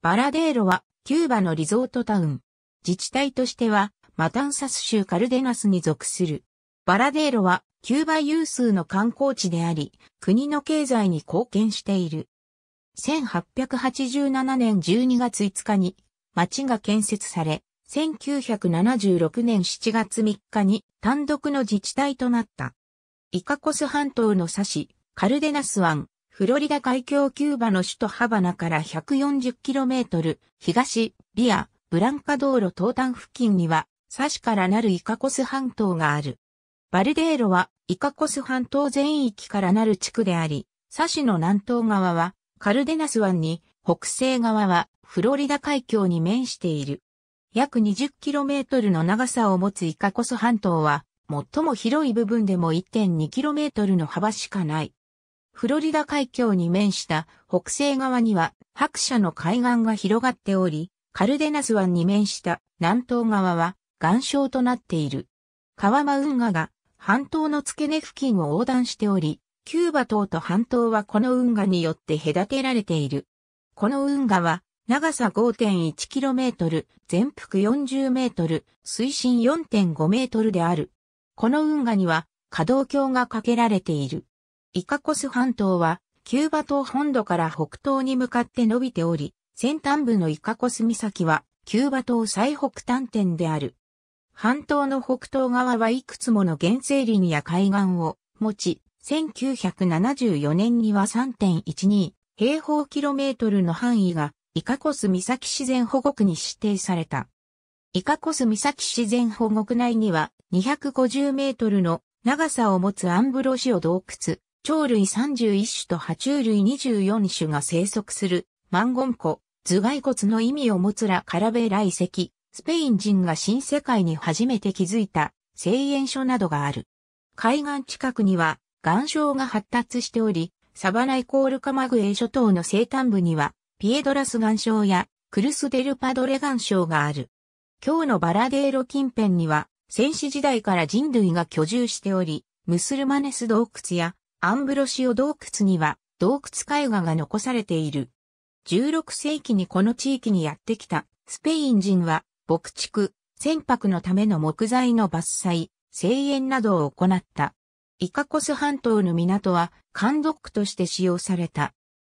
バラデーロはキューバのリゾートタウン。自治体としてはマタンサス州カルデナスに属する。バラデーロはキューバ有数の観光地であり、国の経済に貢献している。1887年12月5日に町が建設され、1976年7月3日に単独の自治体となった。イカコス半島の差し、カルデナス湾、フロリダ海峡キューバの首都ハバナから 140km 東、ビア、ブランカ道路東端付近には、サシからなるイカコス半島がある。バルデーロはイカコス半島全域からなる地区であり、サシの南東側はカルデナス湾に、北西側はフロリダ海峡に面している。約 20km の長さを持つイカコス半島は、最も広い部分でも 1.2km の幅しかない。フロリダ海峡に面した北西側には白車の海岸が広がっており、カルデナス湾に面した南東側は岩礁となっている。川間運河が半島の付け根付近を横断しており、キューバ島と半島はこの運河によって隔てられている。この運河は長さ 5.1km、全幅 40m、水深 4.5m である。この運河には可動橋が架けられている。イカコス半島は、キューバ島本土から北東に向かって伸びており、先端部のイカコス岬は、キューバ島最北端点である。半島の北東側はいくつもの原生林や海岸を持ち、1974年には3.12平方キロメートルの範囲がイカコス岬自然保護区に指定された。イカコス岬自然保護区内には250メートルの長さを持つアンブロシオ洞窟、鳥類31種と爬虫類24種が生息する、マンゴン湖、頭蓋骨の意味を持つラカラベ来石、スペイン人が新世界に初めて築いた製塩所などがある。海岸近くには岩礁が発達しており、サバナイコールカマグエ諸島の西端部にはピエドラス岩礁やクルスデルパドレ岩礁がある。今日のバラデーロ近辺には戦死時代から人類が居住しており、ムスルマネス洞窟やアンブロシオ洞窟には洞窟絵画が残されている。16世紀にこの地域にやってきたスペイン人は牧畜、船舶のための木材の伐採、生塩などを行った。イカコス半島の港は監督として使用された。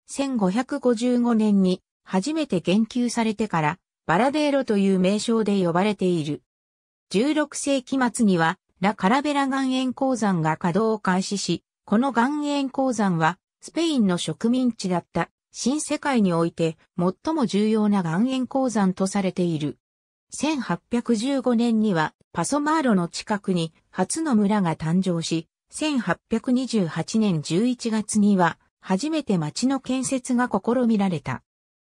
1555年に初めて言及されてからバラデーロという名称で呼ばれている。16世紀末にはラ・カラベラ岩塩鉱山が稼働を開始し、この岩塩鉱山は、スペインの植民地だった新世界において最も重要な岩塩鉱山とされている。1815年にはパソマーロの近くに初の村が誕生し、1828年11月には初めて町の建設が試みられた。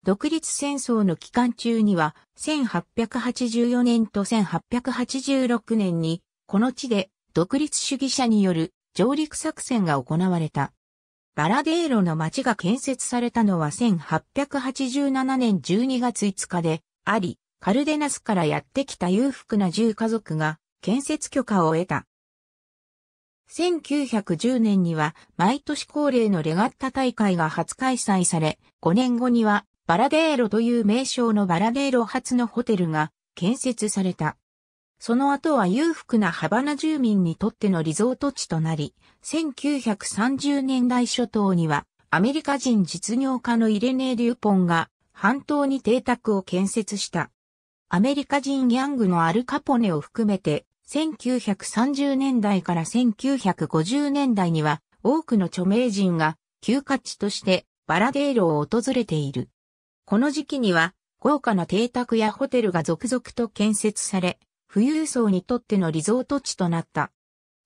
独立戦争の期間中には1884年と1886年にこの地で独立主義者による上陸作戦が行われた。バラデーロの町が建設されたのは1887年12月5日で、あり、カルデナスからやってきた裕福な住家族が建設許可を得た。1910年には毎年恒例のレガッタ大会が初開催され、5年後にはバラデーロという名称のバラデーロ初のホテルが建設された。その後は裕福なハバナ住民にとってのリゾート地となり、1930年代初頭にはアメリカ人実業家のイレネー・リューポンが半島に邸宅を建設した。アメリカ人ギャングのアルカポネを含めて、1930年代から1950年代には多くの著名人が休暇地としてバラデーロを訪れている。この時期には豪華な邸宅やホテルが続々と建設され、富裕層にとってのリゾート地となった。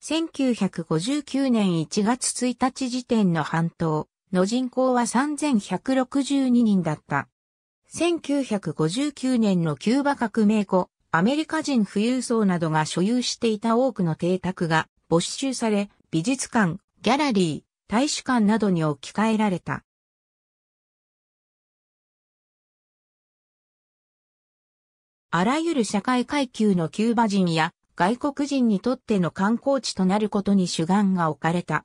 1959年1月1日時点の半島の人口は3162人だった。1959年のキューバ革命後、アメリカ人富裕層などが所有していた多くの邸宅が没収され、美術館、ギャラリー、大使館などに置き換えられた。あらゆる社会階級のキューバ人や外国人にとっての観光地となることに主眼が置かれた。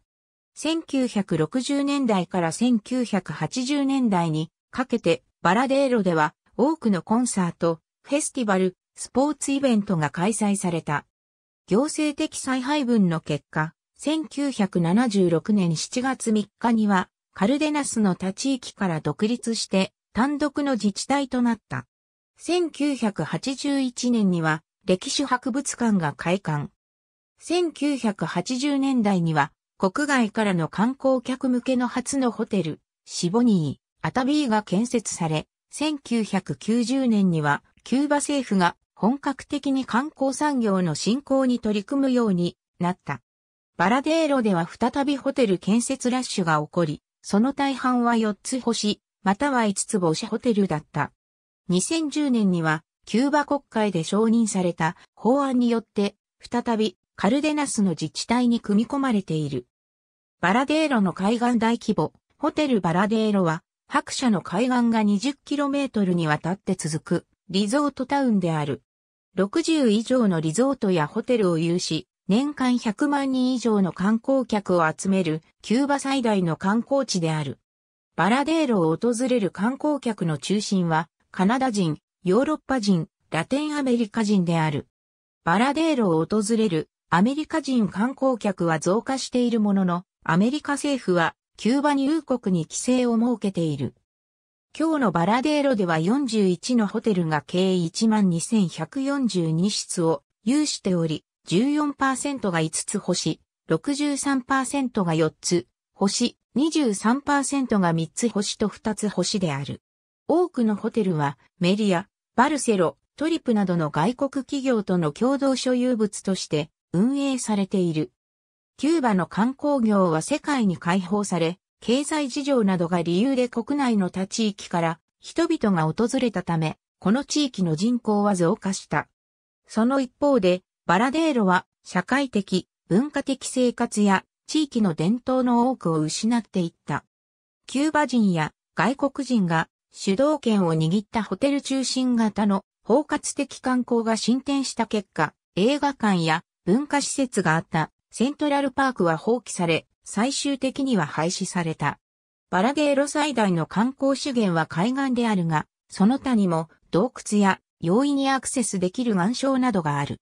1960年代から1980年代にかけてバラデーロでは多くのコンサート、フェスティバル、スポーツイベントが開催された。行政的再配分の結果、1976年7月3日にはカルデナスの他地域から独立して単独の自治体となった。1981年には歴史博物館が開館。1980年代には国外からの観光客向けの初のホテル、シボニー、アタビーが建設され、1990年にはキューバ政府が本格的に観光産業の振興に取り組むようになった。バラデーロでは再びホテル建設ラッシュが起こり、その大半は4つ星、または5つ星ホテルだった。2010年には、キューバ国会で承認された法案によって、再びカルデナスの自治体に組み込まれている。バラデーロの海岸大規模、ホテルバラデーロは、白車の海岸が 20km にわたって続くリゾートタウンである。60以上のリゾートやホテルを有し、年間100万人以上の観光客を集めるキューバ最大の観光地である。バラデーロを訪れる観光客の中心はカナダ人、ヨーロッパ人、ラテンアメリカ人である。バラデーロを訪れるアメリカ人観光客は増加しているものの、アメリカ政府はキューバ入国に規制を設けている。今日のバラデーロでは41のホテルが計12,142室を有しており、14%が5つ星、63%が4つ星、23%が3つ星と2つ星である。多くのホテルはメリア、バルセロ、トリプなどの外国企業との共同所有物として運営されている。キューバの観光業は世界に開放され、経済事情などが理由で国内の他地域から人々が訪れたため、この地域の人口は増加した。その一方で、バラデーロは社会的、文化的生活や地域の伝統の多くを失っていった。キューバ人や外国人が主導権を握ったホテル中心型の包括的観光が進展した結果、映画館や文化施設があったセントラルパークは放棄され、最終的には廃止された。バラゲーロ最大の観光資源は海岸であるが、その他にも洞窟や容易にアクセスできる岩礁などがある。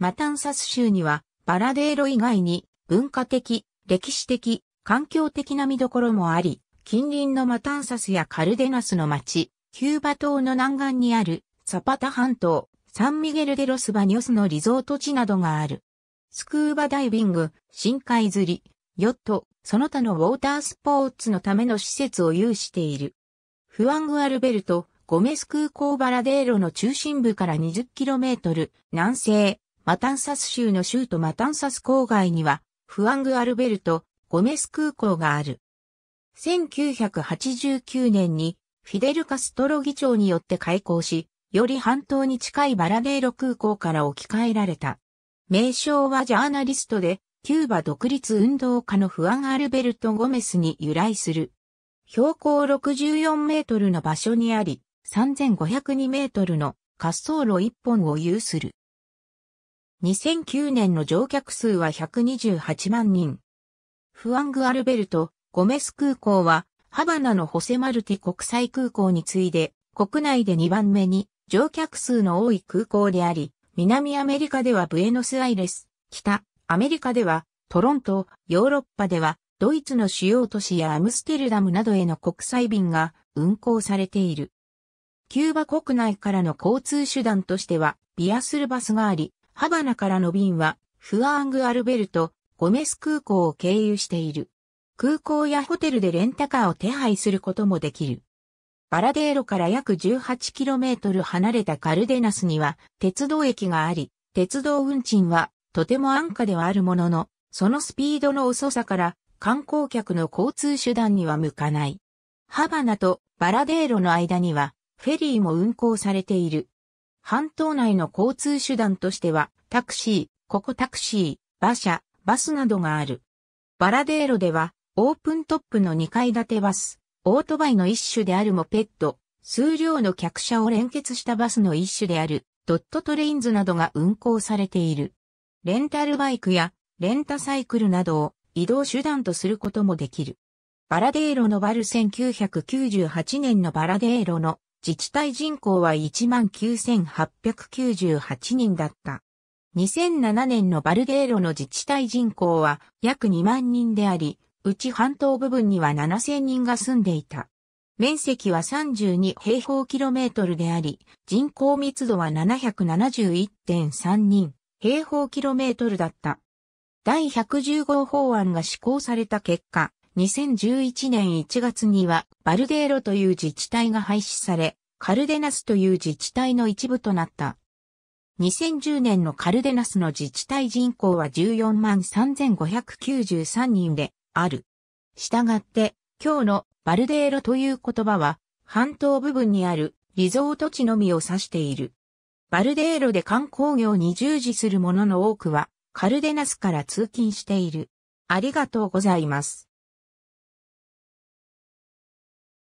マタンサス州にはバラデーロ以外に文化的、歴史的、環境的な見どころもあり、近隣のマタンサスやカルデナスの町、キューバ島の南岸にあるサパタ半島、サンミゲルデロスバニョスのリゾート地などがある。スクーバダイビング、深海釣り、ヨット、その他のウォータースポーツのための施設を有している。フワングアルベルト、ゴメス空港バラデーロの中心部から 20km 南西、マタンサス州の州都マタンサス郊外には、フワングアルベルト、ゴメス空港がある。1989年にフィデル・カストロ議長によって開港し、より半島に近いバラベーロ空港から置き換えられた。名称はジャーナリストで、キューバ独立運動家のフアン・アルベルト・ゴメスに由来する。標高64メートルの場所にあり、3502メートルの滑走路1本を有する。2009年の乗客数は128万人。フアング・アルベルト、ゴメス空港は、ハバナのホセマルティ国際空港に次いで、国内で2番目に乗客数の多い空港であり、南アメリカではブエノスアイレス、北アメリカではトロント、ヨーロッパではドイツの主要都市やアムステルダムなどへの国際便が運航されている。キューバ国内からの交通手段としては、ビアスルバスがあり、ハバナからの便は、フアング・アルベルト、ゴメス空港を経由している。空港やホテルでレンタカーを手配することもできる。バラデーロから約 18km 離れたカルデナスには鉄道駅があり、鉄道運賃はとても安価ではあるものの、そのスピードの遅さから観光客の交通手段には向かない。ハバナとバラデーロの間にはフェリーも運行されている。半島内の交通手段としてはタクシー、ココタクシー、馬車、バスなどがある。バラデーロではオープントップの2階建てバス、オートバイの一種であるモペット、数量の客車を連結したバスの一種である、ドットトレインズなどが運行されている。レンタルバイクやレンタサイクルなどを移動手段とすることもできる。バラデーロのバル1998年のバラデーロの自治体人口は19,898人だった。2007年のバルデーロの自治体人口は約2万人であり、うち半島部分には7000人が住んでいた。面積は32平方キロメートルであり、人口密度は771.3人平方キロメートルだった。第1 1 5法案が施行された結果、2011年1月にはバルデーロという自治体が廃止され、カルデナスという自治体の一部となった。2010年のカルデナスの自治体人口は14万3593人で、ある。したがって、今日のバルデーロという言葉は、半島部分にあるリゾート地のみを指している。バルデーロで観光業に従事する者の多くは、カルデナスから通勤している。ありがとうございます。